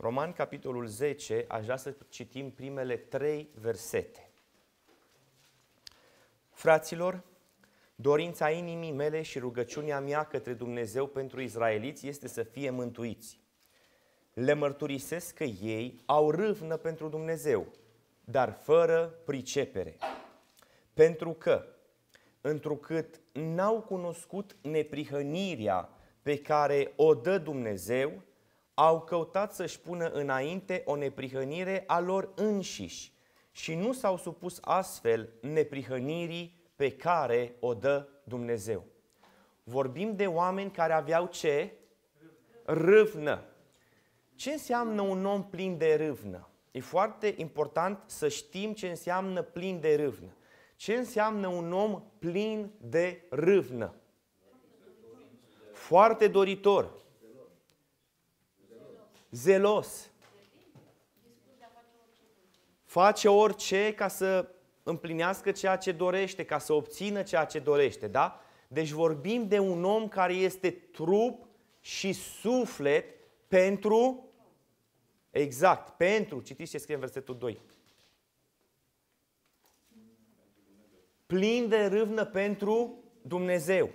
Roman, capitolul 10, aș vrea să citim primele trei versete. Fraților, dorința inimii mele și rugăciunea mea către Dumnezeu pentru Israeliți este să fie mântuiți. Le mărturisesc că ei au râvnă pentru Dumnezeu, dar fără pricepere. Pentru că, întrucât n-au cunoscut neprihănirea pe care o dă Dumnezeu, au căutat să-și pună înainte o neprihănire a lor înșiși și nu s-au supus astfel neprihănirii pe care o dă Dumnezeu. Vorbim de oameni care aveau ce? Râvnă. Ce înseamnă un om plin de râvnă? E foarte important să știm ce înseamnă plin de râvnă. Ce înseamnă un om plin de râvnă? Foarte doritor, zelos. Face orice ca să împlinească ceea ce dorește, ca să obțină ceea ce dorește, da? Deci vorbim de un om care este trup și suflet pentru Exact, pentru, citiți ce scrie în versetul 2. Plin de râvnă pentru Dumnezeu.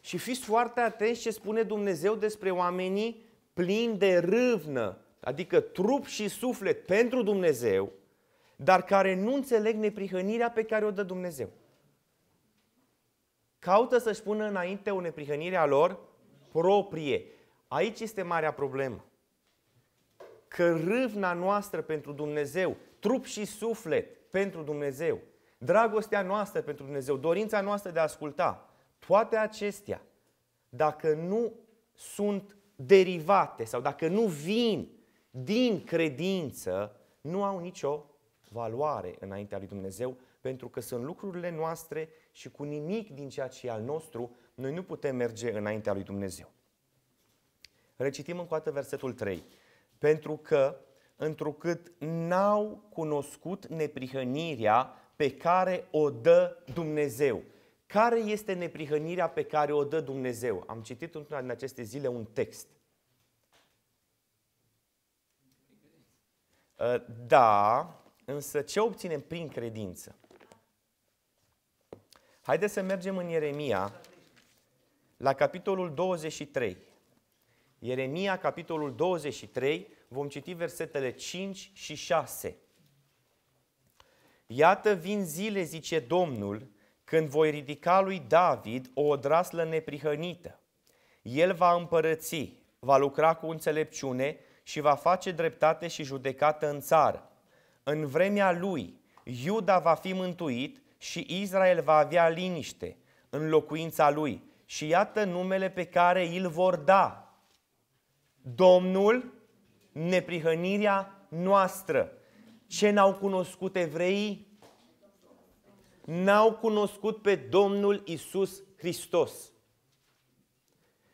Și fiți foarte atenți ce spune Dumnezeu despre oamenii plin de râvnă, adică trup și suflet pentru Dumnezeu, dar care nu înțeleg neprihănirea pe care o dă Dumnezeu. Caută să-și pună înainte o neprihănire a lor proprie. Aici este marea problemă. Că râvna noastră pentru Dumnezeu, trup și suflet pentru Dumnezeu, dragostea noastră pentru Dumnezeu, dorința noastră de a asculta, toate acestea, dacă nu sunt derivate sau dacă nu vin din credință, nu au nicio valoare înaintea lui Dumnezeu, pentru că sunt lucrurile noastre și cu nimic din ceea ce e al nostru, noi nu putem merge înaintea lui Dumnezeu. Recitim încă o dată versetul 3. Pentru că, întrucât n-au cunoscut neprihănirea pe care o dă Dumnezeu. Care este neprihănirea pe care o dă Dumnezeu? Am citit într-una din aceste zile un text. Uh, da, însă ce obținem prin credință? Haideți să mergem în Ieremia, la capitolul 23. Ieremia, capitolul 23, vom citi versetele 5 și 6. Iată vin zile, zice Domnul, când voi ridica lui David o odraslă neprihănită. El va împărăți, va lucra cu înțelepciune și va face dreptate și judecată în țară. În vremea lui, Iuda va fi mântuit și Israel va avea liniște în locuința lui. Și iată numele pe care îl vor da. Domnul, neprihănirea noastră. Ce n-au cunoscut evreii? n-au cunoscut pe Domnul Isus Hristos.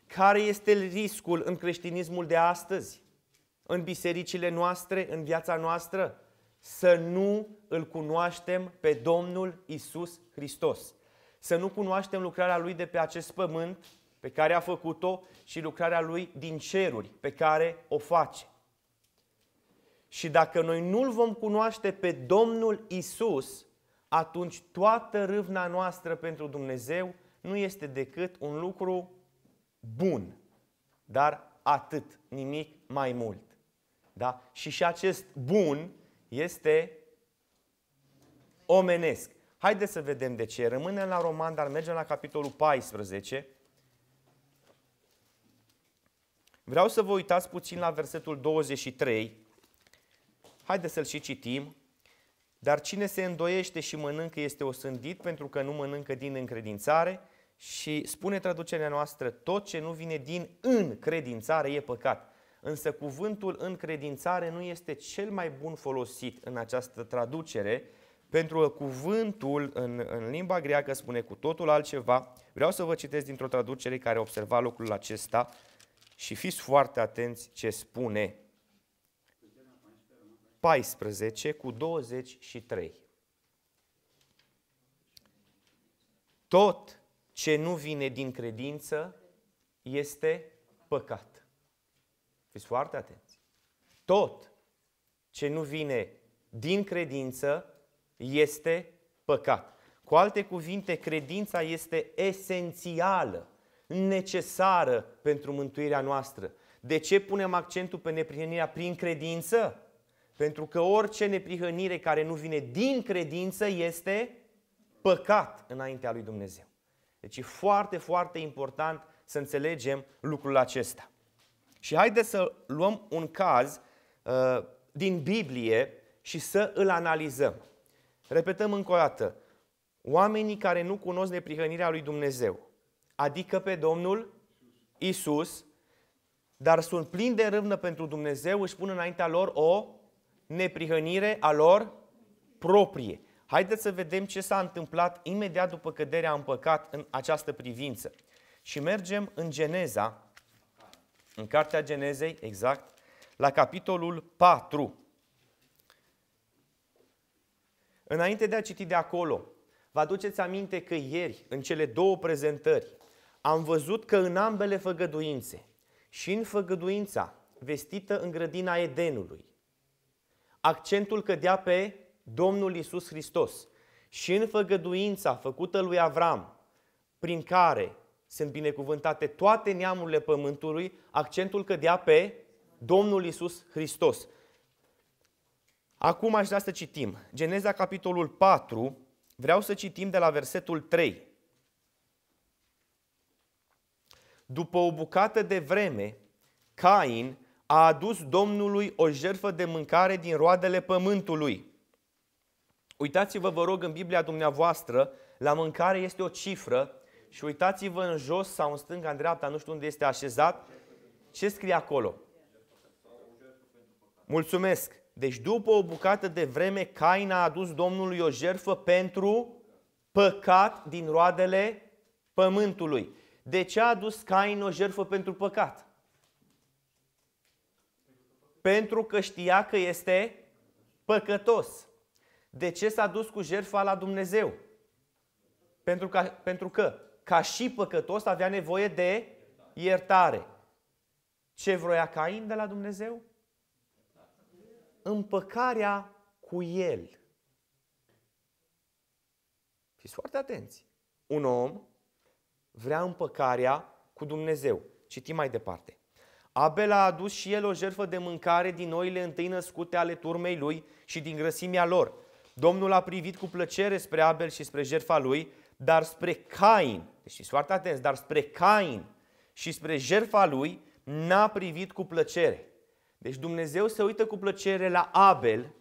Care este riscul în creștinismul de astăzi? În bisericile noastre, în viața noastră? Să nu îl cunoaștem pe Domnul Isus Hristos. Să nu cunoaștem lucrarea Lui de pe acest pământ pe care a făcut-o și lucrarea Lui din ceruri pe care o face. Și dacă noi nu-L vom cunoaște pe Domnul Isus, atunci toată râvna noastră pentru Dumnezeu nu este decât un lucru bun, dar atât, nimic mai mult. Da? Și și acest bun este omenesc. Haideți să vedem de ce. Rămânem la Roman, dar mergem la capitolul 14. Vreau să vă uitați puțin la versetul 23. Haideți să-l și citim. Dar cine se îndoiește și mănâncă este osândit pentru că nu mănâncă din încredințare și spune traducerea noastră, tot ce nu vine din încredințare e păcat. Însă cuvântul încredințare nu este cel mai bun folosit în această traducere, pentru că cuvântul în, în limba greacă spune cu totul altceva. Vreau să vă citesc dintr-o traducere care observa lucrul acesta și fiți foarte atenți ce spune. 14 cu 23. Tot ce nu vine din credință este păcat. Fiți foarte atenți. Tot ce nu vine din credință este păcat. Cu alte cuvinte, credința este esențială, necesară pentru mântuirea noastră. De ce punem accentul pe neprihănirea prin credință? Pentru că orice neprihănire care nu vine din credință este păcat înaintea lui Dumnezeu. Deci e foarte, foarte important să înțelegem lucrul acesta. Și haideți să luăm un caz uh, din Biblie și să îl analizăm. Repetăm încă o dată. Oamenii care nu cunosc neprihănirea lui Dumnezeu, adică pe Domnul Isus, dar sunt plini de râvnă pentru Dumnezeu, își pun înaintea lor o neprihănire a lor proprie. Haideți să vedem ce s-a întâmplat imediat după căderea în păcat în această privință. Și mergem în Geneza, în Cartea Genezei, exact, la capitolul 4. Înainte de a citi de acolo, vă aduceți aminte că ieri, în cele două prezentări, am văzut că în ambele făgăduințe, și în făgăduința vestită în grădina Edenului, accentul cădea pe Domnul Isus Hristos și în făgăduința făcută lui Avram, prin care sunt binecuvântate toate neamurile pământului, accentul cădea pe Domnul Isus Hristos. Acum aș vrea să citim Geneza capitolul 4, vreau să citim de la versetul 3. După o bucată de vreme, Cain a adus Domnului o jertfă de mâncare din roadele pământului. Uitați-vă, vă rog, în Biblia dumneavoastră, la mâncare este o cifră și uitați-vă în jos sau în stânga, în dreapta, nu știu unde este așezat, ce scrie acolo? Mulțumesc! Deci după o bucată de vreme, Cain a adus Domnului o jertfă pentru păcat din roadele pământului. De ce a adus Cain o jertfă pentru păcat? pentru că știa că este păcătos. De ce s-a dus cu jertfa la Dumnezeu? Pentru că, pentru că ca și păcătos, avea nevoie de iertare. Ce vroia Cain de la Dumnezeu? Împăcarea cu el. Fiți foarte atenți. Un om vrea împăcarea cu Dumnezeu. Citim mai departe. Abel a adus și el o jertfă de mâncare din noile întâi născute ale turmei lui și din grăsimea lor. Domnul a privit cu plăcere spre Abel și spre jertfa lui, dar spre Cain, deci fiți foarte atenți, dar spre Cain și spre jertfa lui n-a privit cu plăcere. Deci Dumnezeu se uită cu plăcere la Abel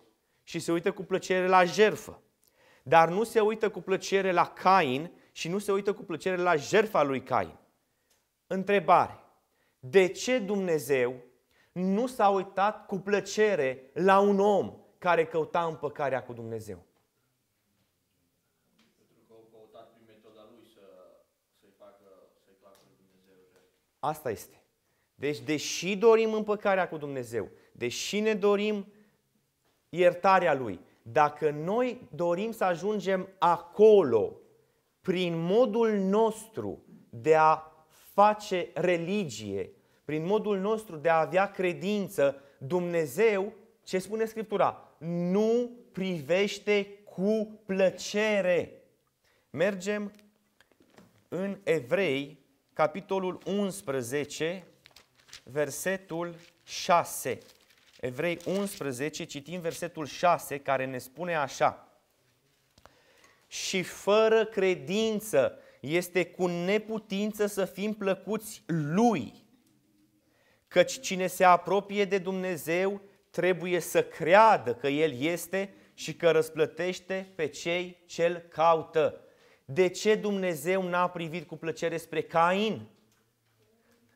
și se uită cu plăcere la jertfă. Dar nu se uită cu plăcere la Cain și nu se uită cu plăcere la jertfa lui Cain. Întrebare de ce Dumnezeu nu s-a uitat cu plăcere la un om care căuta împăcarea cu Dumnezeu? Asta este. Deci, deși dorim împăcarea cu Dumnezeu, deși ne dorim iertarea Lui, dacă noi dorim să ajungem acolo, prin modul nostru de a face religie, prin modul nostru de a avea credință, Dumnezeu, ce spune Scriptura? Nu privește cu plăcere. Mergem în Evrei, capitolul 11, versetul 6. Evrei 11, citim versetul 6, care ne spune așa. Și fără credință este cu neputință să fim plăcuți lui. Căci cine se apropie de Dumnezeu trebuie să creadă că El este și că răsplătește pe cei ce îl caută. De ce Dumnezeu n-a privit cu plăcere spre Cain?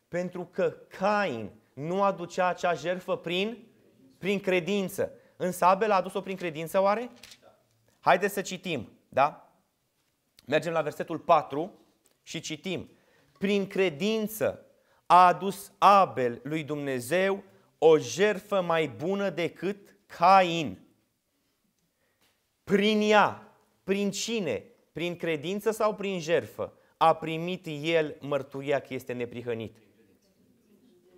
Pentru că Cain nu aducea acea jertfă prin, prin credință. Însă Abel a adus-o prin credință oare? Haideți să citim, da? Mergem la versetul 4 și citim. Prin credință a adus Abel lui Dumnezeu o jerfă mai bună decât Cain. Prin ea, prin cine? Prin credință sau prin jerfă? A primit el mărturia că este neprihănit.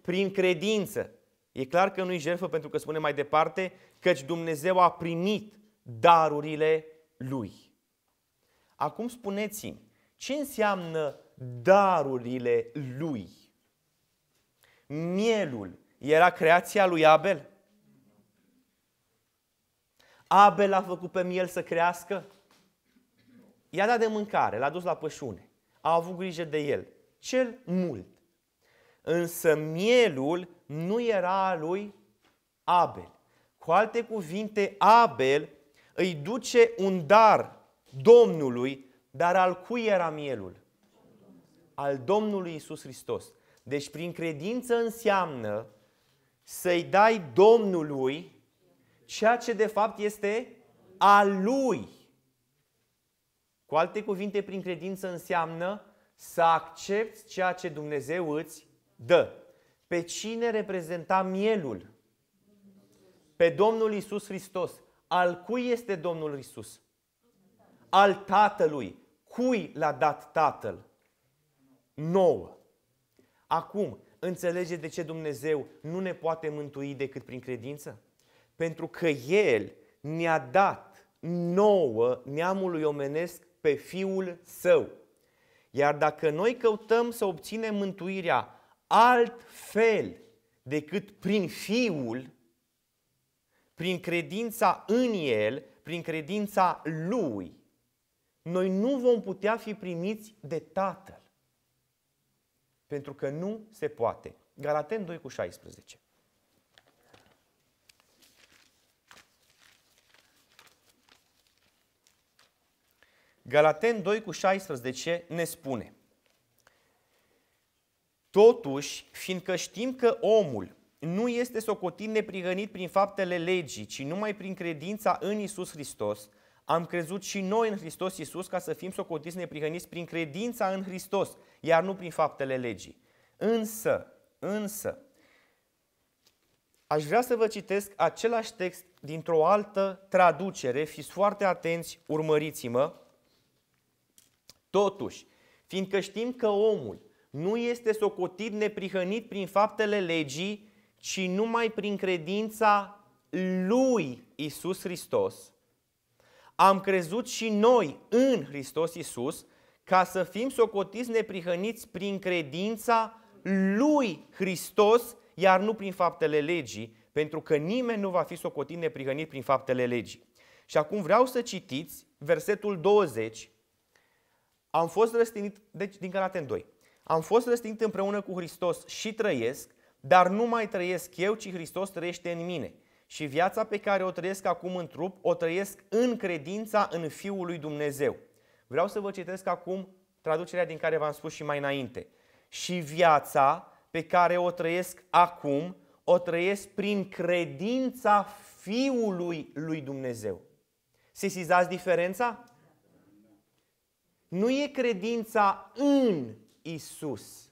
Prin credință. E clar că nu-i jerfă pentru că spune mai departe căci Dumnezeu a primit darurile lui. Acum spuneți-mi, ce înseamnă darurile lui? Mielul era creația lui Abel? Abel a făcut pe miel să crească? I-a dat de mâncare, l-a dus la pășune. A avut grijă de el. Cel mult. Însă mielul nu era al lui Abel. Cu alte cuvinte, Abel îi duce un dar Domnului, dar al cui era mielul? Al Domnului Isus Hristos. Deci prin credință înseamnă să-i dai Domnului ceea ce de fapt este al Lui. Cu alte cuvinte, prin credință înseamnă să accepti ceea ce Dumnezeu îți dă. Pe cine reprezenta mielul? Pe Domnul Isus Hristos. Al cui este Domnul Isus? al Tatălui. Cui l-a dat Tatăl? Nouă. Acum, înțelege de ce Dumnezeu nu ne poate mântui decât prin credință? Pentru că El ne-a dat nouă neamului omenesc pe Fiul Său. Iar dacă noi căutăm să obținem mântuirea fel decât prin Fiul, prin credința în El, prin credința Lui, noi nu vom putea fi primiți de Tatăl. Pentru că nu se poate. Galaten 2 cu 16. Galaten 2 cu 16 ne spune Totuși, fiindcă știm că omul nu este socotit neprihănit prin faptele legii, ci numai prin credința în Isus Hristos, am crezut și noi în Hristos Iisus ca să fim socotiți neprihăniți prin credința în Hristos, iar nu prin faptele legii. Însă, însă, aș vrea să vă citesc același text dintr-o altă traducere, fiți foarte atenți, urmăriți-mă. Totuși, fiindcă știm că omul nu este socotit neprihănit prin faptele legii, ci numai prin credința lui Isus Hristos, am crezut și noi în Hristos Isus ca să fim socotiți neprihăniți prin credința lui Hristos, iar nu prin faptele legii, pentru că nimeni nu va fi socotit neprihănit prin faptele legii. Și acum vreau să citiți versetul 20. Am fost răstignit, deci din Galaten 2. Am fost răstignit împreună cu Hristos și trăiesc, dar nu mai trăiesc eu, ci Hristos trăiește în mine și viața pe care o trăiesc acum în trup, o trăiesc în credința în Fiul lui Dumnezeu. Vreau să vă citesc acum traducerea din care v-am spus și mai înainte. Și viața pe care o trăiesc acum, o trăiesc prin credința Fiului lui Dumnezeu. Sesizați diferența? Nu e credința în Isus.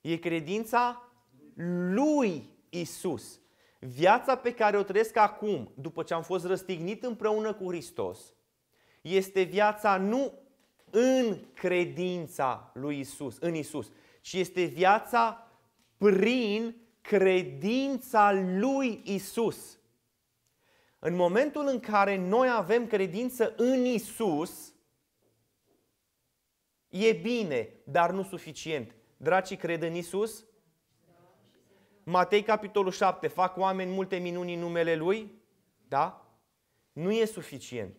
E credința lui Isus. Viața pe care o trăiesc acum, după ce am fost răstignit împreună cu Hristos, este viața nu în credința lui Isus, în Isus, ci este viața prin credința lui Isus. În momentul în care noi avem credință în Isus, e bine, dar nu suficient. Dragii, cred în Isus? Matei, capitolul 7, fac oameni multe minuni în numele Lui? Da? Nu e suficient.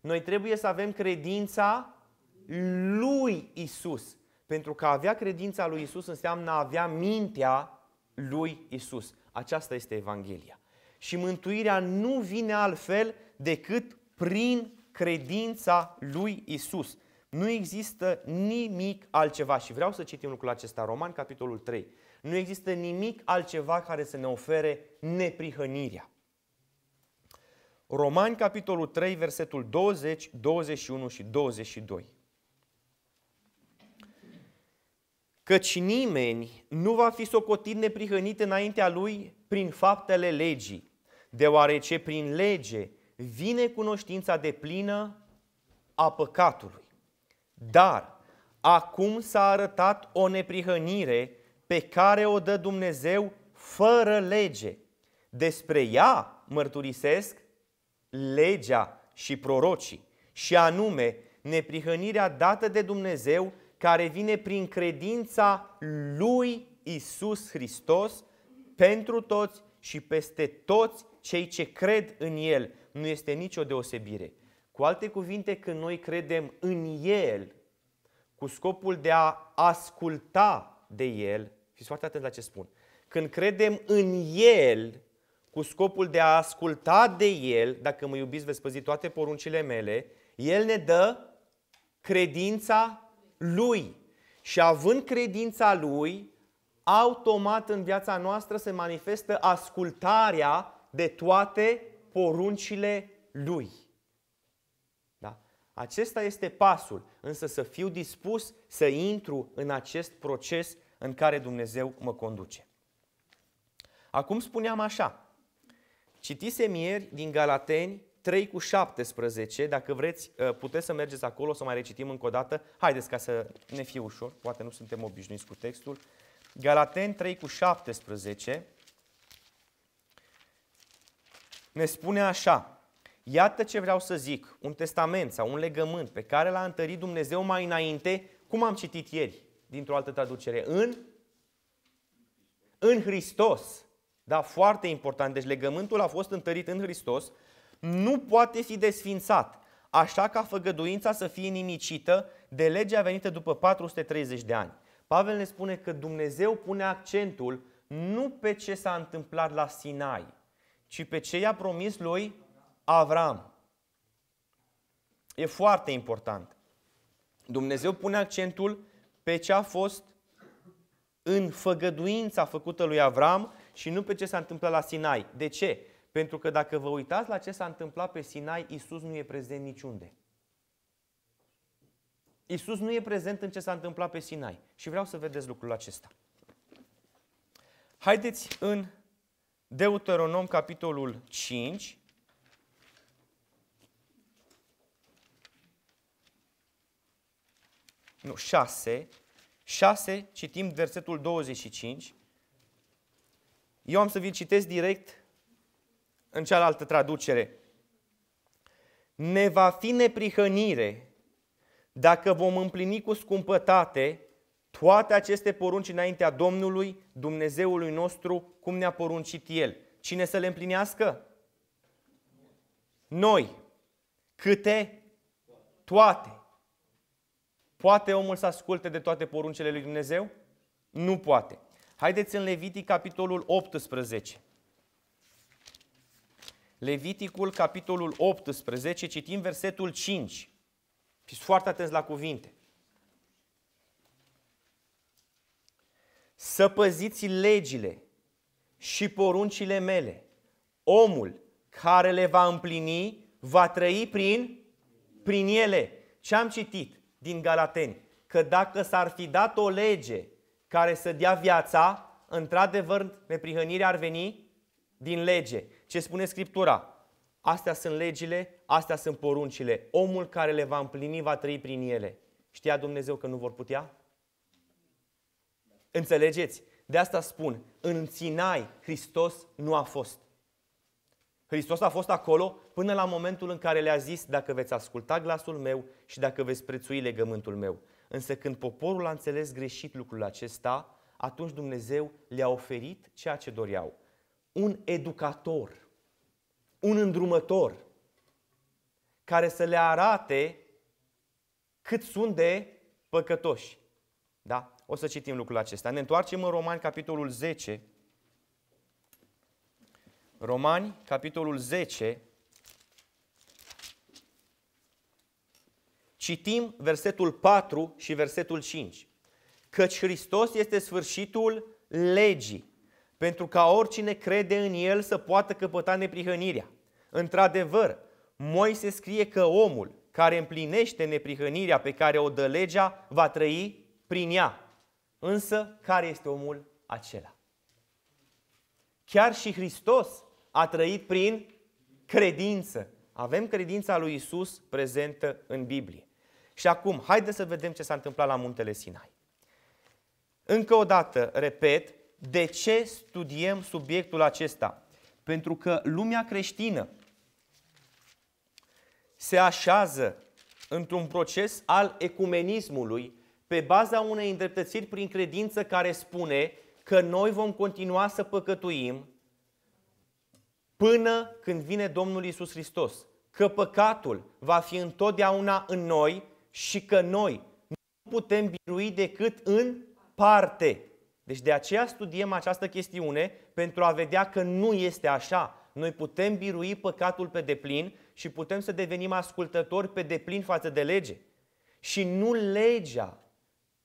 Noi trebuie să avem credința lui Isus. Pentru că avea credința lui Isus înseamnă a avea mintea lui Isus. Aceasta este Evanghelia. Și mântuirea nu vine altfel decât prin credința lui Isus. Nu există nimic altceva și vreau să citim lucrul acesta, Roman, capitolul 3. Nu există nimic altceva care să ne ofere neprihănirea. Romani, capitolul 3, versetul 20, 21 și 22. Căci nimeni nu va fi socotit neprihănit înaintea lui prin faptele legii, deoarece prin lege vine cunoștința de plină a păcatului. Dar acum s-a arătat o neprihănire pe care o dă Dumnezeu fără lege. Despre ea mărturisesc legea și prorocii, și anume neprihănirea dată de Dumnezeu care vine prin credința lui Isus Hristos pentru toți și peste toți cei ce cred în El. Nu este nicio deosebire. Cu alte cuvinte, când noi credem în El, cu scopul de a asculta de El, fiți foarte atenți la ce spun, când credem în El, cu scopul de a asculta de El, dacă mă iubiți, veți păzi toate poruncile mele, El ne dă credința Lui. Și având credința Lui, automat în viața noastră se manifestă ascultarea de toate poruncile Lui. Acesta este pasul, însă să fiu dispus să intru în acest proces în care Dumnezeu mă conduce. Acum spuneam așa, citisem ieri din Galateni 3 cu 17, dacă vreți ă, puteți să mergeți acolo, să mai recitim încă o dată, haideți ca să ne fie ușor, poate nu suntem obișnuiți cu textul, Galateni 3 cu 17 ne spune așa, Iată ce vreau să zic, un testament sau un legământ pe care l-a întărit Dumnezeu mai înainte, cum am citit ieri, dintr-o altă traducere, în, în Hristos. Da, foarte important. Deci legământul a fost întărit în Hristos, nu poate fi desfințat, așa ca făgăduința să fie nimicită de legea venită după 430 de ani. Pavel ne spune că Dumnezeu pune accentul nu pe ce s-a întâmplat la Sinai, ci pe ce i-a promis lui Avram. E foarte important. Dumnezeu pune accentul pe ce a fost în făgăduința făcută lui Avram și nu pe ce s-a întâmplat la Sinai. De ce? Pentru că dacă vă uitați la ce s-a întâmplat pe Sinai, Isus nu e prezent niciunde. Isus nu e prezent în ce s-a întâmplat pe Sinai. Și vreau să vedeți lucrul acesta. Haideți în Deuteronom, capitolul 5, nu, 6, 6, citim versetul 25. Eu am să vi-l citesc direct în cealaltă traducere. Ne va fi neprihănire dacă vom împlini cu scumpătate toate aceste porunci înaintea Domnului, Dumnezeului nostru, cum ne-a poruncit El. Cine să le împlinească? Noi. Câte? Toate. Poate omul să asculte de toate poruncele lui Dumnezeu? Nu poate. Haideți în Levitic, capitolul 18. Leviticul, capitolul 18, citim versetul 5. Fiți foarte atenți la cuvinte. Să păziți legile și poruncile mele. Omul care le va împlini va trăi prin, prin ele. Ce am citit? din Galateni că dacă s-ar fi dat o lege care să dea viața, într-adevăr, neprihănirea ar veni din lege. Ce spune Scriptura? Astea sunt legile, astea sunt poruncile. Omul care le va împlini va trăi prin ele. Știa Dumnezeu că nu vor putea? Înțelegeți? De asta spun, în Sinai Hristos nu a fost. Hristos a fost acolo până la momentul în care le-a zis, dacă veți asculta glasul meu și dacă veți prețui legământul meu. Însă când poporul a înțeles greșit lucrul acesta, atunci Dumnezeu le-a oferit ceea ce doreau. Un educator, un îndrumător, care să le arate cât sunt de păcătoși. Da? O să citim lucrul acesta. Ne întoarcem în Romani, capitolul 10, Romani, capitolul 10, citim versetul 4 și versetul 5. Căci Hristos este sfârșitul legii, pentru ca oricine crede în El să poată căpăta neprihănirea. Într-adevăr, Moise scrie că omul care împlinește neprihănirea pe care o dă legea va trăi prin ea. Însă, care este omul acela? Chiar și Hristos a trăit prin credință. Avem credința lui Isus prezentă în Biblie. Și acum, haideți să vedem ce s-a întâmplat la muntele Sinai. Încă o dată, repet, de ce studiem subiectul acesta? Pentru că lumea creștină se așează într-un proces al ecumenismului pe baza unei îndreptățiri prin credință care spune că noi vom continua să păcătuim, până când vine Domnul Isus Hristos. Că păcatul va fi întotdeauna în noi și că noi nu putem birui decât în parte. Deci de aceea studiem această chestiune pentru a vedea că nu este așa. Noi putem birui păcatul pe deplin și putem să devenim ascultători pe deplin față de lege. Și nu legea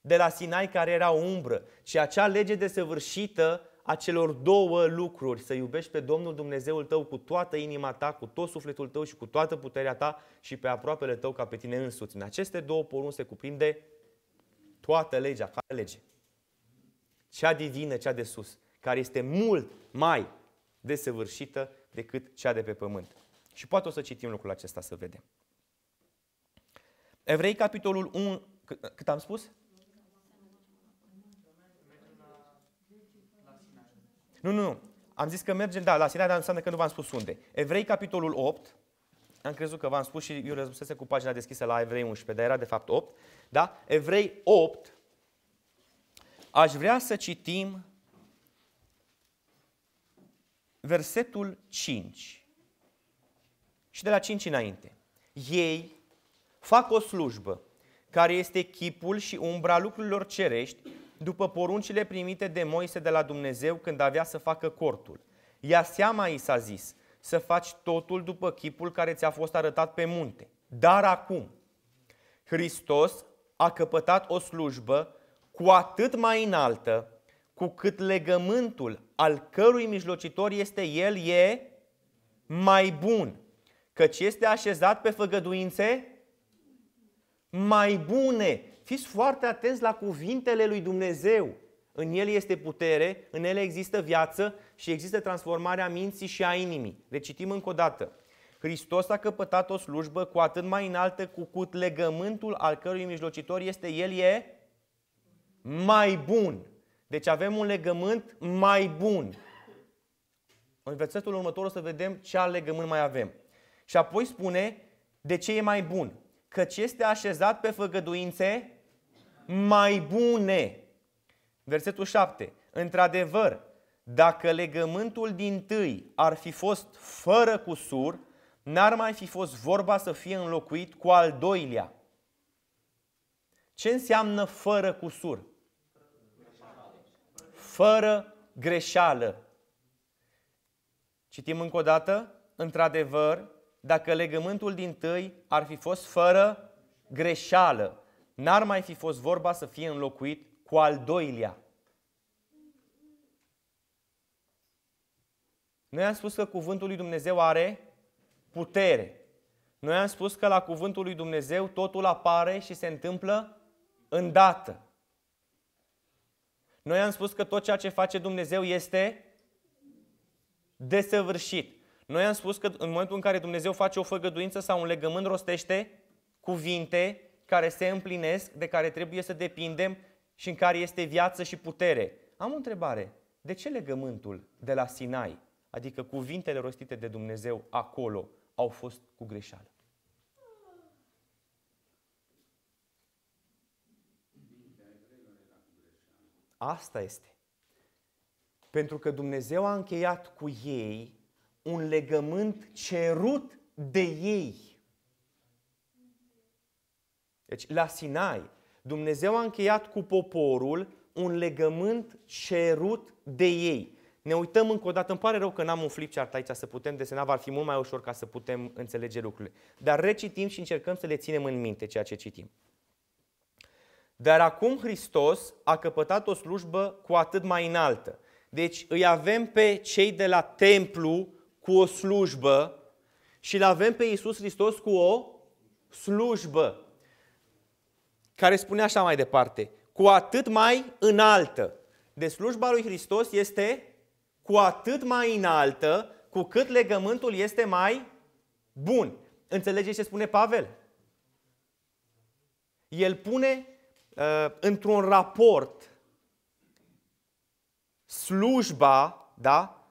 de la Sinai care era umbră, ci acea lege desăvârșită a celor două lucruri, să iubești pe Domnul Dumnezeul tău cu toată inima ta, cu tot sufletul tău și cu toată puterea ta și pe aproapele tău ca pe tine însuți. În aceste două porunci se cuprinde toată legea. Care lege? Cea divină, cea de sus, care este mult mai desăvârșită decât cea de pe pământ. Și poate o să citim lucrul acesta să vedem. Evrei, capitolul 1, cât am spus? Nu, nu, nu. Am zis că mergem, da, la Sinai, dar înseamnă că nu v-am spus unde. Evrei, capitolul 8, am crezut că v-am spus și eu răspunsese cu pagina deschisă la Evrei 11, dar era de fapt 8. Da? Evrei 8, aș vrea să citim versetul 5 și de la 5 înainte. Ei fac o slujbă care este chipul și umbra lucrurilor cerești după poruncile primite de Moise de la Dumnezeu când avea să facă cortul. Ia seama, i s-a zis, să faci totul după chipul care ți-a fost arătat pe munte. Dar acum, Hristos a căpătat o slujbă cu atât mai înaltă, cu cât legământul al cărui mijlocitor este el e mai bun, căci este așezat pe făgăduințe mai bune Fiți foarte atenți la cuvintele lui Dumnezeu. În el este putere, în el există viață și există transformarea minții și a inimii. Recitim încă o dată. Hristos a căpătat o slujbă cu atât mai înaltă cu cât legământul al cărui mijlocitor este el e mai bun. Deci avem un legământ mai bun. În versetul următor o să vedem ce alt legământ mai avem. Și apoi spune de ce e mai bun. Căci este așezat pe făgăduințe mai bune. Versetul 7. Într-adevăr, dacă legământul din tâi ar fi fost fără cusur, n-ar mai fi fost vorba să fie înlocuit cu al doilea. Ce înseamnă fără cusur? Fără greșeală. Citim încă o dată, într-adevăr, dacă legământul din tâi ar fi fost fără greșeală n-ar mai fi fost vorba să fie înlocuit cu al doilea. Noi am spus că cuvântul lui Dumnezeu are putere. Noi am spus că la cuvântul lui Dumnezeu totul apare și se întâmplă îndată. Noi am spus că tot ceea ce face Dumnezeu este desăvârșit. Noi am spus că în momentul în care Dumnezeu face o făgăduință sau un legământ rostește cuvinte care se împlinesc, de care trebuie să depindem și în care este viață și putere. Am o întrebare. De ce legământul de la Sinai, adică cuvintele rostite de Dumnezeu acolo, au fost cu greșeală? Asta este. Pentru că Dumnezeu a încheiat cu ei un legământ cerut de ei. Deci la Sinai, Dumnezeu a încheiat cu poporul un legământ cerut de ei. Ne uităm încă o dată, îmi pare rău că n-am un flipchart aici să putem desena, ar fi mult mai ușor ca să putem înțelege lucrurile. Dar recitim și încercăm să le ținem în minte ceea ce citim. Dar acum Hristos a căpătat o slujbă cu atât mai înaltă. Deci îi avem pe cei de la templu cu o slujbă și îl avem pe Iisus Hristos cu o slujbă care spune așa mai departe, cu atât mai înaltă. de deci slujba lui Hristos este cu atât mai înaltă, cu cât legământul este mai bun. Înțelegeți ce spune Pavel? El pune uh, într-un raport slujba, da,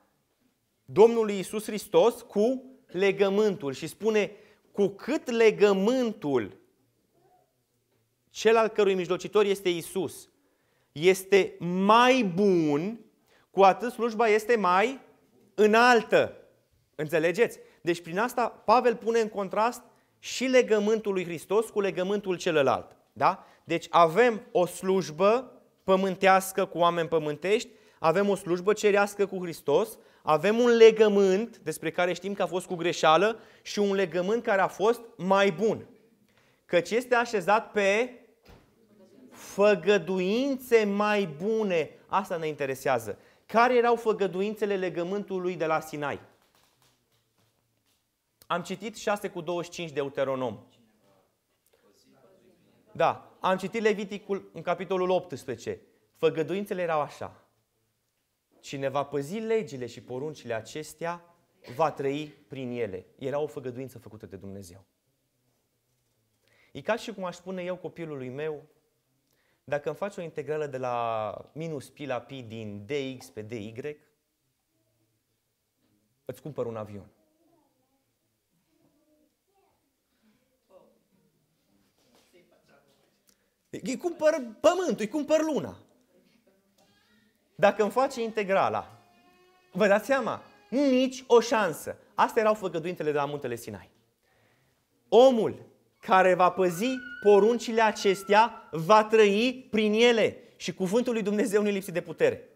Domnului Isus Hristos cu legământul și spune cu cât legământul cel al cărui mijlocitor este Isus, este mai bun, cu atât slujba este mai înaltă. Înțelegeți? Deci prin asta Pavel pune în contrast și legământul lui Hristos cu legământul celălalt. Da? Deci avem o slujbă pământească cu oameni pământești, avem o slujbă cerească cu Hristos, avem un legământ despre care știm că a fost cu greșeală și un legământ care a fost mai bun. Căci este așezat pe făgăduințe mai bune. Asta ne interesează. Care erau făgăduințele legământului de la Sinai? Am citit 6 cu 25 de Deuteronom. Da, am citit Leviticul în capitolul 18. Făgăduințele erau așa. Cine va păzi legile și poruncile acestea, va trăi prin ele. Era o făgăduință făcută de Dumnezeu. E ca și cum aș spune eu copilului meu, dacă îmi faci o integrală de la minus pi la pi din dx pe dy, îți cumpăr un avion. Îi cumpăr pământul, îi cumpăr luna. Dacă îmi face integrala, vă dați seama, nici o șansă. Astea erau făgăduintele de la muntele Sinai. Omul care va păzi poruncile acestea, va trăi prin ele. Și cuvântul lui Dumnezeu nu lipsit de putere.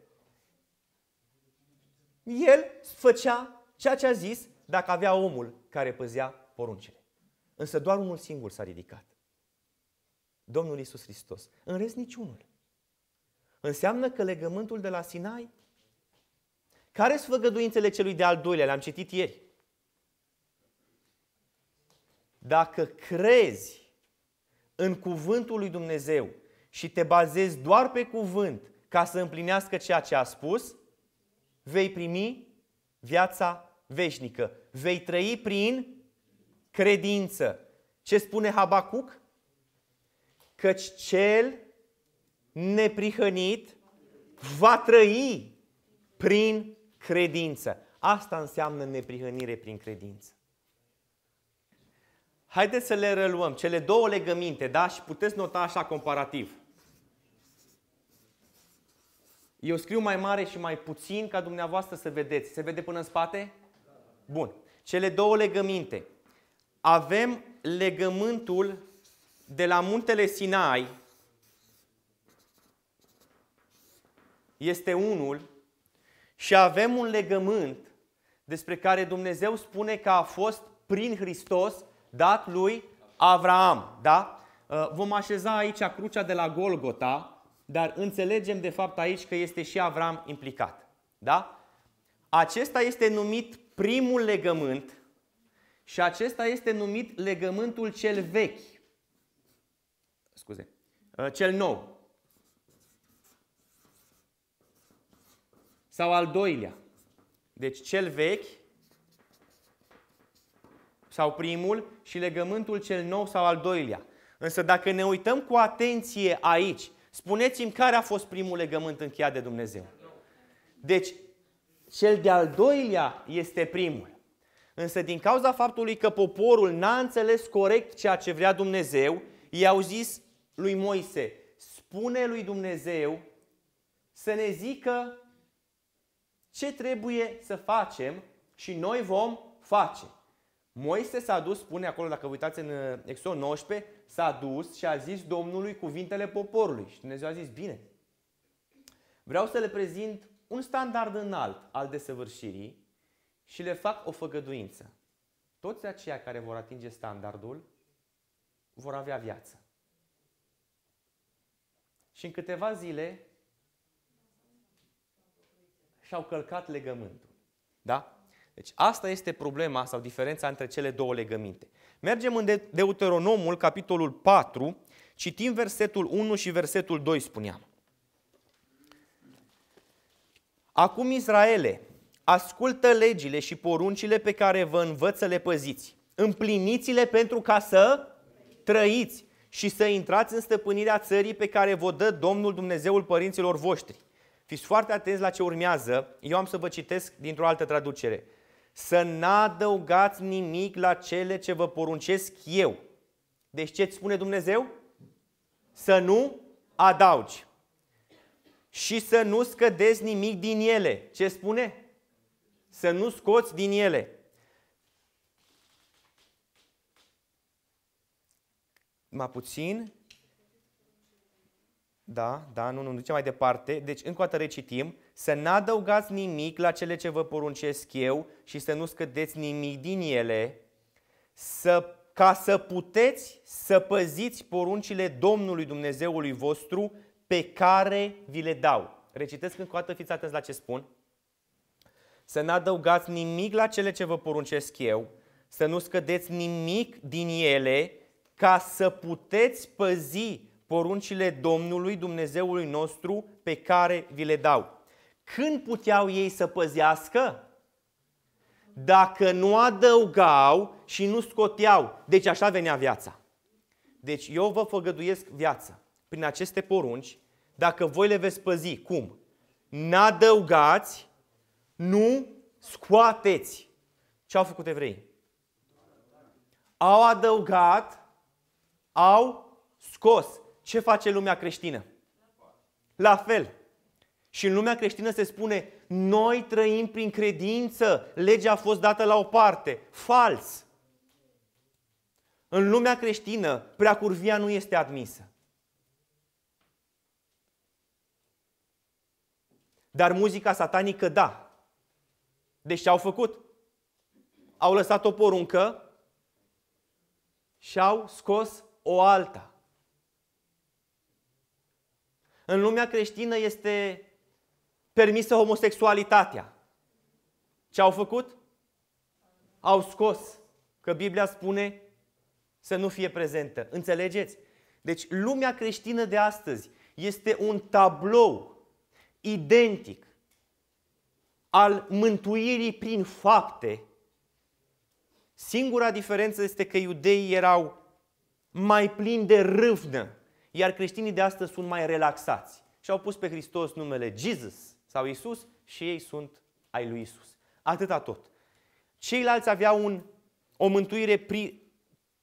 El făcea ceea ce a zis dacă avea omul care păzea poruncile. Însă doar unul singur s-a ridicat. Domnul Isus Hristos. În rest niciunul. Înseamnă că legământul de la Sinai care sunt făgăduințele celui de-al doilea? Le-am citit ieri dacă crezi în cuvântul lui Dumnezeu și te bazezi doar pe cuvânt ca să împlinească ceea ce a spus, vei primi viața veșnică. Vei trăi prin credință. Ce spune Habacuc? Căci cel neprihănit va trăi prin credință. Asta înseamnă neprihănire prin credință. Haideți să le reluăm, cele două legăminte, da? Și puteți nota așa comparativ. Eu scriu mai mare și mai puțin ca dumneavoastră să vedeți. Se vede până în spate? Bun. Cele două legăminte. Avem legământul de la muntele Sinai. Este unul. Și avem un legământ despre care Dumnezeu spune că a fost prin Hristos dat lui Avraam. Da? Uh, vom așeza aici crucea de la Golgota, dar înțelegem de fapt aici că este și Avram implicat. Da? Acesta este numit primul legământ și acesta este numit legământul cel vechi. Scuze. Uh, cel nou. Sau al doilea. Deci cel vechi, sau primul și legământul cel nou sau al doilea. Însă dacă ne uităm cu atenție aici, spuneți-mi care a fost primul legământ încheiat de Dumnezeu. Deci, cel de-al doilea este primul. Însă din cauza faptului că poporul n-a înțeles corect ceea ce vrea Dumnezeu, i-au zis lui Moise, spune lui Dumnezeu să ne zică ce trebuie să facem și noi vom face. Moise s-a dus, spune acolo, dacă vă uitați în uh, Exod 19, s-a dus și a zis Domnului cuvintele poporului. Și Dumnezeu a zis, bine, vreau să le prezint un standard înalt al desăvârșirii și le fac o făgăduință. Toți aceia care vor atinge standardul vor avea viață. Și în câteva zile și-au călcat legământul. Da? Deci asta este problema sau diferența între cele două legăminte. Mergem în Deuteronomul, capitolul 4, citim versetul 1 și versetul 2, spuneam. Acum, Israele, ascultă legile și poruncile pe care vă învăț să le păziți. Împliniți-le pentru ca să trăiți și să intrați în stăpânirea țării pe care vă dă Domnul Dumnezeul părinților voștri. Fiți foarte atenți la ce urmează. Eu am să vă citesc dintr-o altă traducere să n-adăugați nimic la cele ce vă poruncesc eu. Deci ce îți spune Dumnezeu? Să nu adaugi. Și să nu scădeți nimic din ele. Ce spune? Să nu scoți din ele. Mai puțin, da, da, nu, nu, duce mai departe. Deci, încă o dată recitim. Să n-adăugați nimic la cele ce vă poruncesc eu și să nu scădeți nimic din ele, să, ca să puteți să păziți poruncile Domnului Dumnezeului vostru pe care vi le dau. Recitesc încă o dată, fiți atenți la ce spun. Să n-adăugați nimic la cele ce vă poruncesc eu, să nu scădeți nimic din ele, ca să puteți păzi poruncile Domnului Dumnezeului nostru pe care vi le dau. Când puteau ei să păzească? Dacă nu adăugau și nu scoteau. Deci așa venea viața. Deci eu vă făgăduiesc viața prin aceste porunci, dacă voi le veți păzi. Cum? N-adăugați, nu scoateți. Ce au făcut evrei? Au adăugat, au scos. Ce face lumea creștină? La fel. Și în lumea creștină se spune, noi trăim prin credință, legea a fost dată la o parte. Fals. În lumea creștină, preacurvia nu este admisă. Dar muzica satanică, da. Deci ce au făcut? Au lăsat o poruncă și au scos o alta. În lumea creștină este permisă homosexualitatea. Ce au făcut? Au scos. Că Biblia spune să nu fie prezentă. Înțelegeți? Deci lumea creștină de astăzi este un tablou identic al mântuirii prin fapte. Singura diferență este că iudeii erau mai plini de râvnă iar creștinii de astăzi sunt mai relaxați și au pus pe Hristos numele Jesus sau Isus și ei sunt ai lui Isus. Atâta tot. Ceilalți aveau un, o mântuire prin,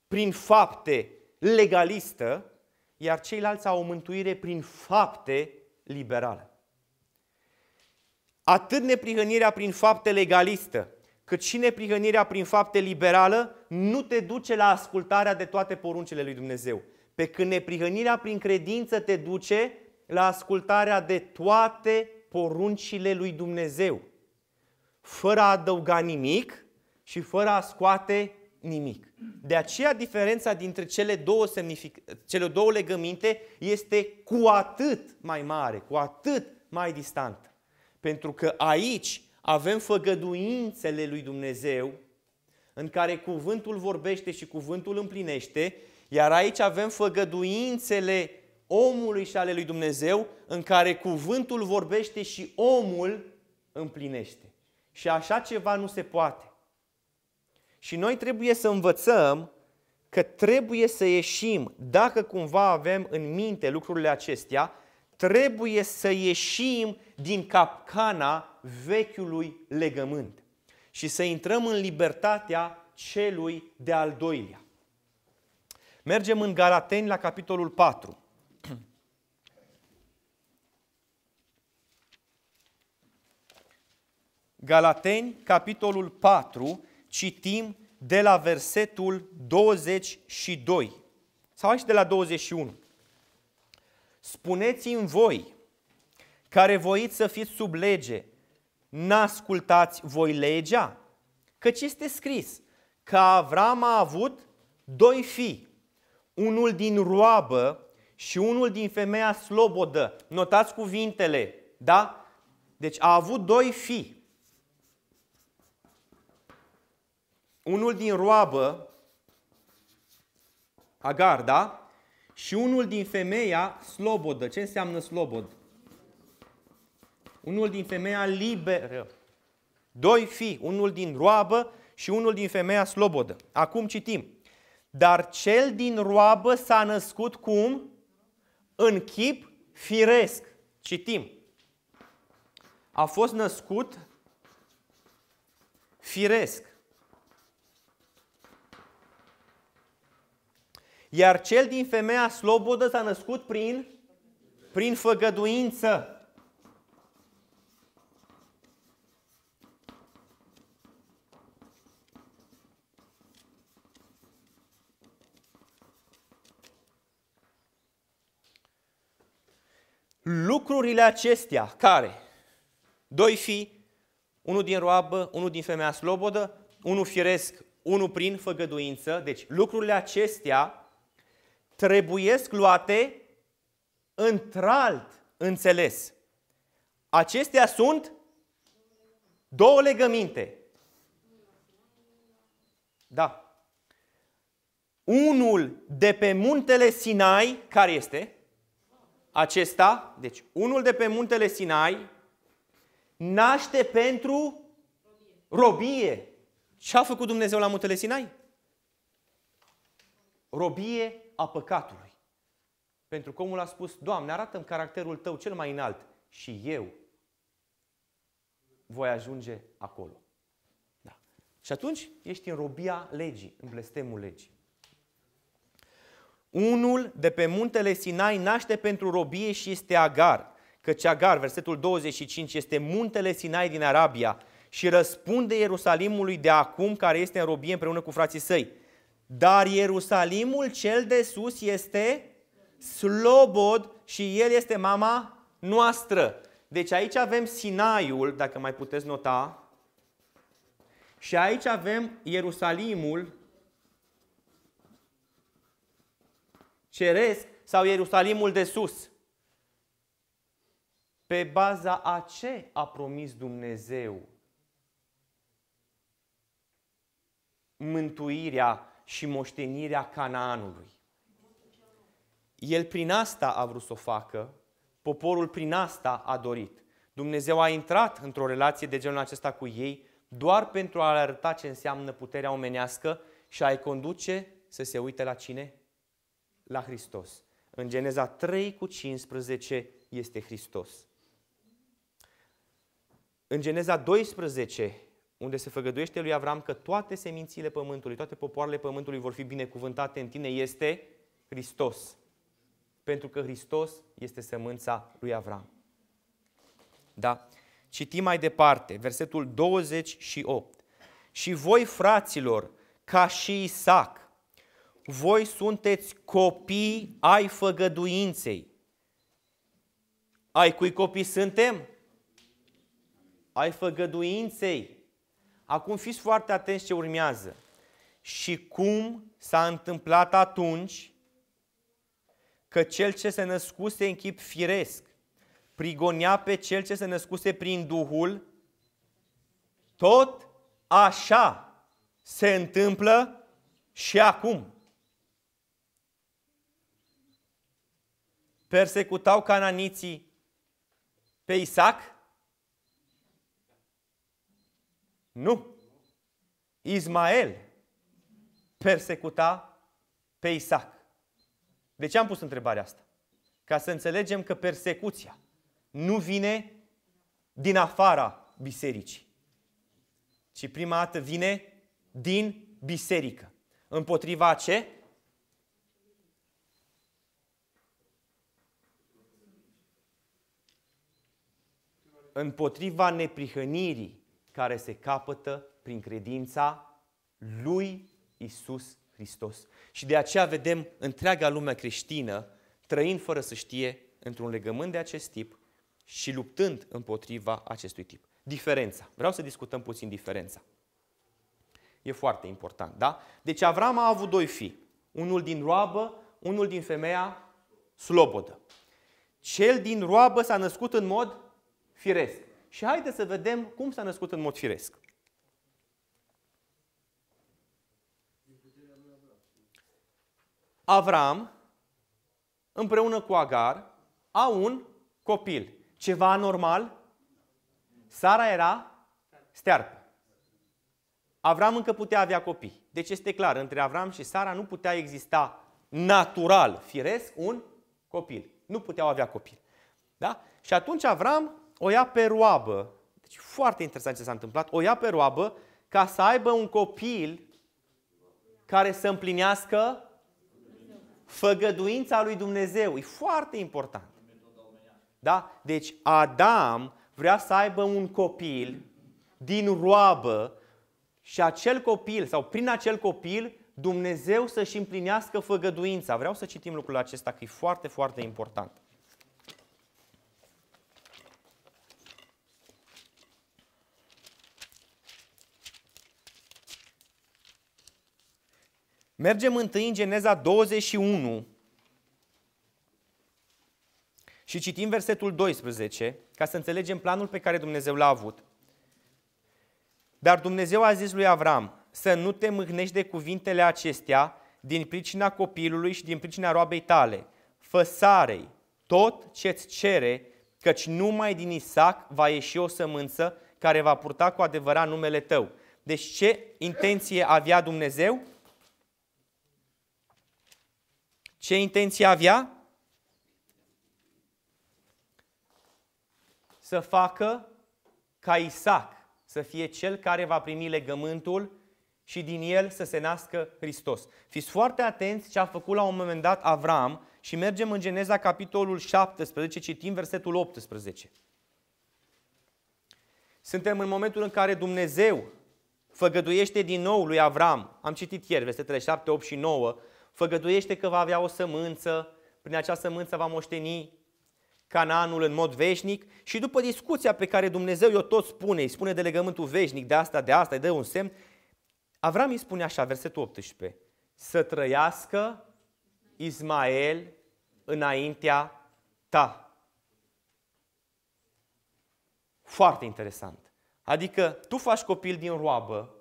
prin fapte legalistă, iar ceilalți au o mântuire prin fapte liberală. Atât neprihănirea prin fapte legalistă, cât și neprihănirea prin fapte liberală nu te duce la ascultarea de toate poruncile lui Dumnezeu. Pe când neprihănirea prin credință te duce la ascultarea de toate poruncile lui Dumnezeu, fără a adăuga nimic și fără a scoate nimic. De aceea diferența dintre cele două, semnific- cele două legăminte este cu atât mai mare, cu atât mai distantă. Pentru că aici avem făgăduințele lui Dumnezeu în care cuvântul vorbește și cuvântul împlinește iar aici avem făgăduințele omului și ale lui Dumnezeu, în care cuvântul vorbește și omul împlinește. Și așa ceva nu se poate. Și noi trebuie să învățăm că trebuie să ieșim, dacă cumva avem în minte lucrurile acestea, trebuie să ieșim din capcana vechiului legământ și să intrăm în libertatea celui de-al doilea. Mergem în Galateni la capitolul 4. Galateni, capitolul 4, citim de la versetul 22 sau aici de la 21. spuneți în voi, care voiți să fiți sub lege, n-ascultați voi legea? Căci este scris că Avram a avut doi fii unul din roabă și unul din femeia slobodă. Notați cuvintele, da? Deci a avut doi fi. Unul din roabă, Agar, da? Și unul din femeia slobodă. Ce înseamnă slobod? Unul din femeia liberă. Doi fi, unul din roabă și unul din femeia slobodă. Acum citim. Dar cel din roabă s-a născut cum? În chip firesc. Citim. A fost născut firesc. Iar cel din femeia slobodă s-a născut prin, prin făgăduință. lucrurile acestea, care? Doi fi, unul din roabă, unul din femeia slobodă, unul firesc, unul prin făgăduință. Deci lucrurile acestea trebuiesc luate într-alt înțeles. Acestea sunt două legăminte. Da. Unul de pe muntele Sinai, care este? acesta, deci unul de pe muntele Sinai, naște pentru robie. Ce a făcut Dumnezeu la muntele Sinai? Robie a păcatului. Pentru că omul a spus, Doamne, arată-mi caracterul tău cel mai înalt și eu voi ajunge acolo. Da. Și atunci ești în robia legii, în blestemul legii. Unul de pe muntele Sinai naște pentru robie și este Agar, căci Agar, versetul 25, este muntele Sinai din Arabia și răspunde Ierusalimului de acum care este în robie împreună cu frații săi. Dar Ierusalimul cel de sus este slobod și el este mama noastră. Deci aici avem Sinaiul, dacă mai puteți nota, și aici avem Ierusalimul ceresc sau Ierusalimul de sus. Pe baza a ce a promis Dumnezeu mântuirea și moștenirea Canaanului? El prin asta a vrut să o facă, poporul prin asta a dorit. Dumnezeu a intrat într-o relație de genul acesta cu ei doar pentru a arăta ce înseamnă puterea omenească și a-i conduce să se uite la cine? la Hristos. În Geneza 3 cu 15 este Hristos. În Geneza 12, unde se făgăduiește lui Avram că toate semințiile pământului, toate popoarele pământului vor fi binecuvântate în tine, este Hristos. Pentru că Hristos este sămânța lui Avram. Da? Citim mai departe, versetul 28. Și voi, fraților, ca și Isaac, voi sunteți copii ai făgăduinței. Ai cui copii suntem? Ai făgăduinței. Acum fiți foarte atenți ce urmează. Și cum s-a întâmplat atunci că cel ce se născuse în chip firesc prigonea pe cel ce se născuse prin Duhul, tot așa se întâmplă și acum. persecutau cananiții pe Isaac? Nu. Ismael persecuta pe Isaac. De ce am pus întrebarea asta? Ca să înțelegem că persecuția nu vine din afara bisericii, ci prima dată vine din biserică. Împotriva ce? împotriva neprihănirii care se capătă prin credința lui Isus Hristos. Și de aceea vedem întreaga lume creștină trăind fără să știe într-un legământ de acest tip și luptând împotriva acestui tip. Diferența. Vreau să discutăm puțin diferența. E foarte important, da? Deci Avram a avut doi fii. Unul din roabă, unul din femeia slobodă. Cel din roabă s-a născut în mod firesc. Și haideți să vedem cum s-a născut în mod firesc. Avram, împreună cu Agar, au un copil. Ceva anormal? Sara era stearpă. Avram încă putea avea copii. Deci este clar, între Avram și Sara nu putea exista natural, firesc, un copil. Nu puteau avea copil. Da? Și atunci Avram o ia pe roabă. Deci foarte interesant ce s-a întâmplat. O ia pe roabă ca să aibă un copil care să împlinească făgăduința lui Dumnezeu. E foarte important. Da? Deci Adam vrea să aibă un copil din roabă și acel copil, sau prin acel copil, Dumnezeu să-și împlinească făgăduința. Vreau să citim lucrul acesta, că e foarte, foarte important. Mergem întâi în Geneza 21 și citim versetul 12 ca să înțelegem planul pe care Dumnezeu l-a avut. Dar Dumnezeu a zis lui Avram să nu te mâhnești de cuvintele acestea din pricina copilului și din pricina roabei tale. Făsarei tot ce-ți cere, căci numai din Isaac va ieși o sămânță care va purta cu adevărat numele tău. Deci ce intenție avea Dumnezeu? Ce intenție avea? Să facă ca Isaac să fie cel care va primi legământul și din el să se nască Hristos. Fiți foarte atenți ce a făcut la un moment dat Avram și mergem în Geneza capitolul 17, citim versetul 18. Suntem în momentul în care Dumnezeu făgăduiește din nou lui Avram. Am citit ieri versetele 7, 8 și 9 făgăduiește că va avea o sămânță, prin acea sămânță va moșteni Canaanul în mod veșnic și după discuția pe care Dumnezeu i-o tot spune, îi spune de legământul veșnic, de asta, de asta, îi dă un semn, Avram îi spune așa, versetul 18, să trăiască Ismael înaintea ta. Foarte interesant. Adică tu faci copil din roabă,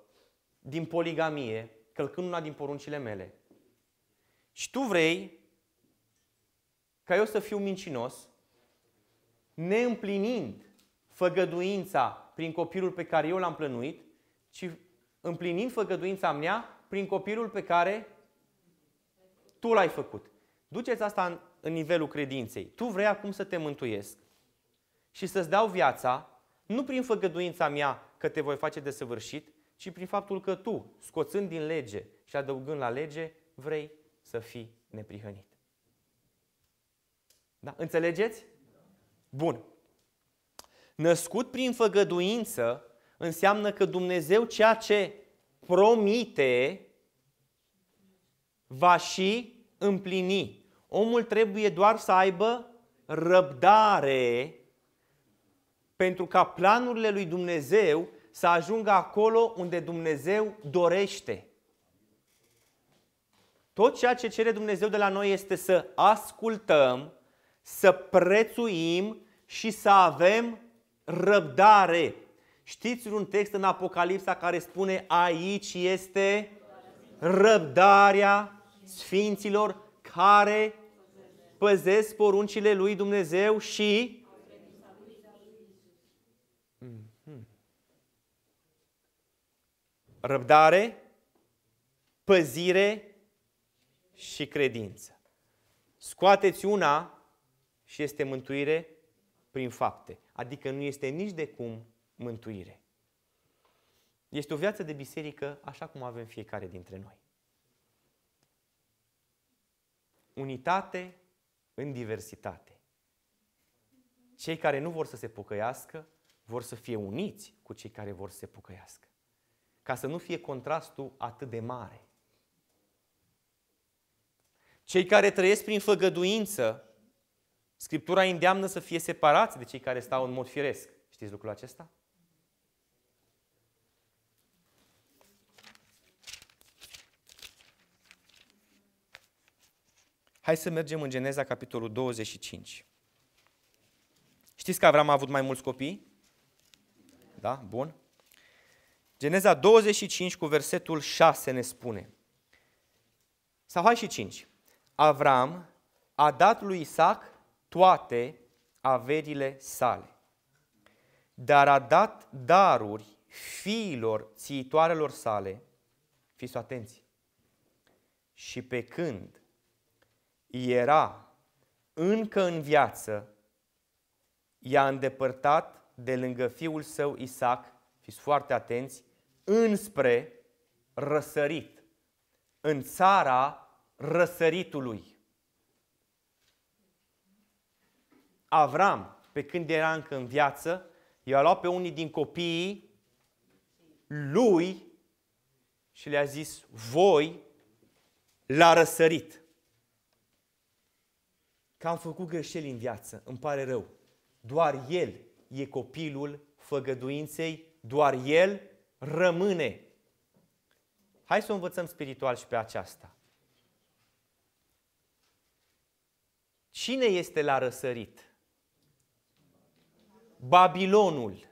din poligamie, călcând una din poruncile mele și tu vrei ca eu să fiu mincinos, neîmplinind făgăduința prin copilul pe care eu l-am plănuit, ci împlinind făgăduința mea prin copilul pe care tu l-ai făcut. Duceți asta în, în nivelul credinței. Tu vrei acum să te mântuiesc și să-ți dau viața, nu prin făgăduința mea că te voi face desăvârșit, ci prin faptul că tu, scoțând din lege și adăugând la lege, vrei să fii neprihănit. Da? Înțelegeți? Bun. Născut prin făgăduință înseamnă că Dumnezeu ceea ce promite va și împlini. Omul trebuie doar să aibă răbdare pentru ca planurile lui Dumnezeu să ajungă acolo unde Dumnezeu dorește. Tot ceea ce cere Dumnezeu de la noi este să ascultăm, să prețuim și să avem răbdare. Știți un text în Apocalipsa care spune aici este răbdarea sfinților care păzesc poruncile lui Dumnezeu și răbdare, păzire și credință. Scoateți una și este mântuire prin fapte. Adică nu este nici de cum mântuire. Este o viață de biserică așa cum avem fiecare dintre noi. Unitate în diversitate. Cei care nu vor să se pocăiască vor să fie uniți cu cei care vor să se pocăiască. Ca să nu fie contrastul atât de mare. Cei care trăiesc prin făgăduință, Scriptura îi îndeamnă să fie separați de cei care stau în mod firesc. Știți lucrul acesta? Hai să mergem în Geneza, capitolul 25. Știți că Avram a avut mai mulți copii? Da? Bun. Geneza 25 cu versetul 6 ne spune. Sau hai și 5. Avram a dat lui Isaac toate averile sale, dar a dat daruri fiilor țiitoarelor sale, fiți atenți, și pe când era încă în viață, i-a îndepărtat de lângă fiul său Isaac, fiți foarte atenți, înspre răsărit, în țara răsăritului. Avram, pe când era încă în viață, i-a luat pe unii din copiii lui și le-a zis, voi l-a răsărit. Că am făcut greșeli în viață, îmi pare rău. Doar el e copilul făgăduinței, doar el rămâne. Hai să o învățăm spiritual și pe aceasta. Cine este la răsărit? Babilonul.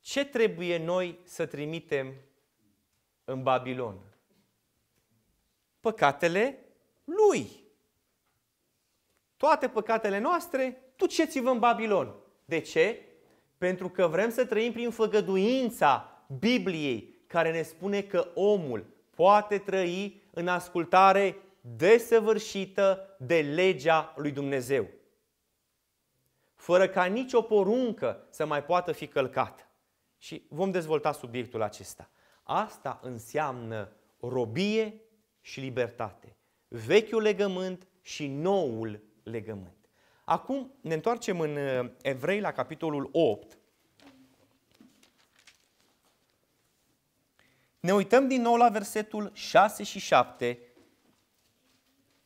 Ce trebuie noi să trimitem în Babilon? Păcatele lui. Toate păcatele noastre, duceți-vă în Babilon. De ce? Pentru că vrem să trăim prin făgăduința Bibliei, care ne spune că omul poate trăi în ascultare desăvârșită de legea lui Dumnezeu. Fără ca nicio poruncă să mai poată fi călcată. Și vom dezvolta subiectul acesta. Asta înseamnă robie și libertate. Vechiul legământ și noul legământ. Acum ne întoarcem în uh, Evrei la capitolul 8. Ne uităm din nou la versetul 6 și 7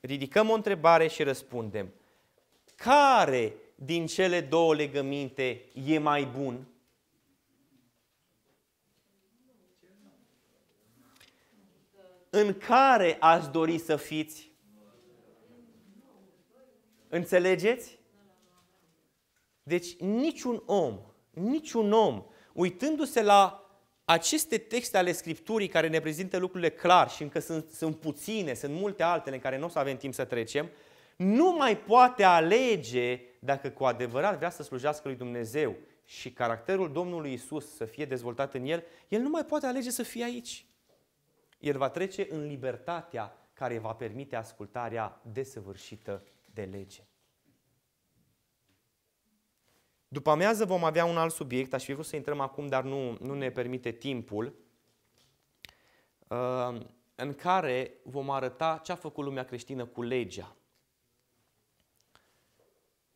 ridicăm o întrebare și răspundem. Care din cele două legăminte e mai bun? În care ați dori să fiți? Înțelegeți? Deci niciun om, niciun om, uitându-se la aceste texte ale Scripturii care ne prezintă lucrurile clar și încă sunt, sunt puține, sunt multe altele în care nu o să avem timp să trecem, nu mai poate alege dacă cu adevărat vrea să slujească lui Dumnezeu și caracterul Domnului Isus să fie dezvoltat în el, el nu mai poate alege să fie aici. El va trece în libertatea care va permite ascultarea desăvârșită de lege. După amiază vom avea un alt subiect, aș fi vrut să intrăm acum, dar nu, nu ne permite timpul, uh, în care vom arăta ce a făcut lumea creștină cu legea.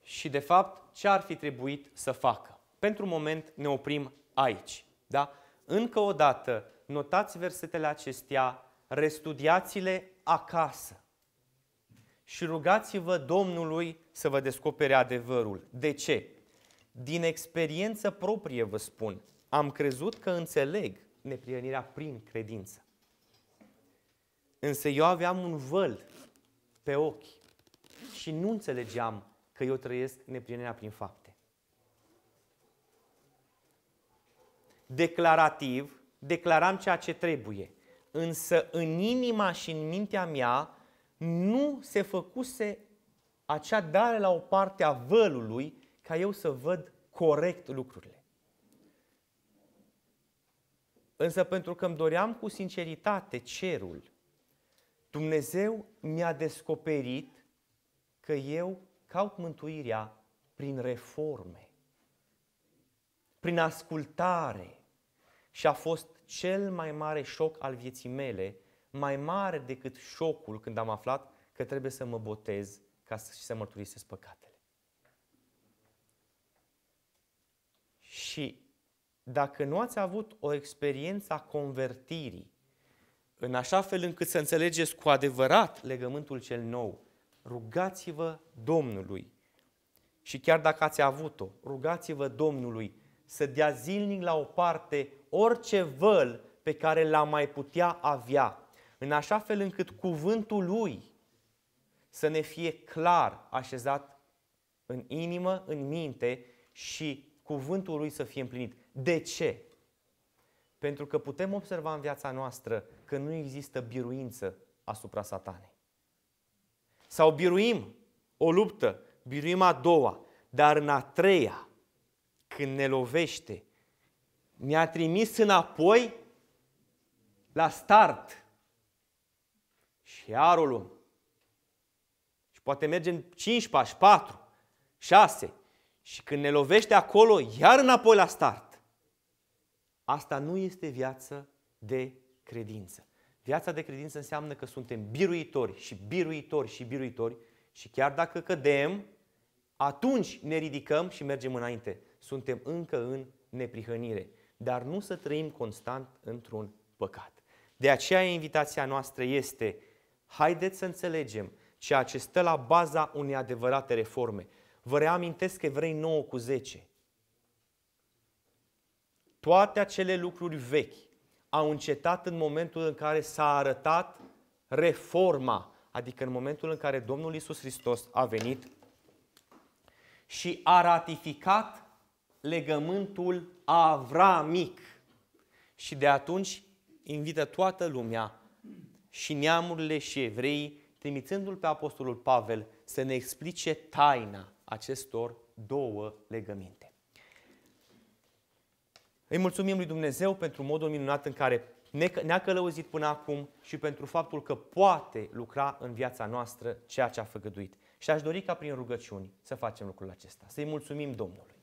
Și, de fapt, ce ar fi trebuit să facă. Pentru moment ne oprim aici. Da? Încă o dată, notați versetele acestea, restudiați-le acasă și rugați-vă Domnului să vă descopere adevărul. De ce? Din experiență proprie vă spun, am crezut că înțeleg neprienirea prin credință. Însă eu aveam un văl pe ochi și nu înțelegeam că eu trăiesc neprienirea prin fapte. Declarativ, declaram ceea ce trebuie, însă în inima și în mintea mea nu se făcuse acea dare la o parte a vălului ca eu să văd corect lucrurile. Însă pentru că îmi doream cu sinceritate cerul, Dumnezeu mi-a descoperit că eu caut mântuirea prin reforme, prin ascultare. Și a fost cel mai mare șoc al vieții mele, mai mare decât șocul când am aflat că trebuie să mă botez ca să, și să mărturisesc păcat. Și dacă nu ați avut o experiență a convertirii, în așa fel încât să înțelegeți cu adevărat legământul cel nou, rugați-vă Domnului. Și chiar dacă ați avut-o, rugați-vă Domnului să dea zilnic la o parte orice văl pe care l-a mai putea avea, în așa fel încât cuvântul lui să ne fie clar așezat în inimă, în minte și cuvântul lui să fie împlinit. De ce? Pentru că putem observa în viața noastră că nu există biruință asupra satanei. Sau biruim o luptă, biruim a doua, dar în a treia, când ne lovește, ne-a trimis înapoi la start. Și iar o luăm. Și poate mergem 5 pași, 4, 6, și când ne lovește acolo, iar înapoi la start. Asta nu este viață de credință. Viața de credință înseamnă că suntem biruitori și biruitori și biruitori și chiar dacă cădem, atunci ne ridicăm și mergem înainte. Suntem încă în neprihănire, dar nu să trăim constant într-un păcat. De aceea invitația noastră este, haideți să înțelegem ceea ce stă la baza unei adevărate reforme – Vă reamintesc Evrei 9 cu 10. Toate acele lucruri vechi au încetat în momentul în care s-a arătat reforma, adică în momentul în care Domnul Isus Hristos a venit și a ratificat legământul avramic. Și de atunci invită toată lumea și neamurile și evreii, trimițându-l pe Apostolul Pavel să ne explice taina acestor două legăminte. Îi mulțumim lui Dumnezeu pentru modul minunat în care ne-a călăuzit până acum și pentru faptul că poate lucra în viața noastră ceea ce a făgăduit. Și aș dori ca prin rugăciuni să facem lucrul acesta, să-i mulțumim Domnului.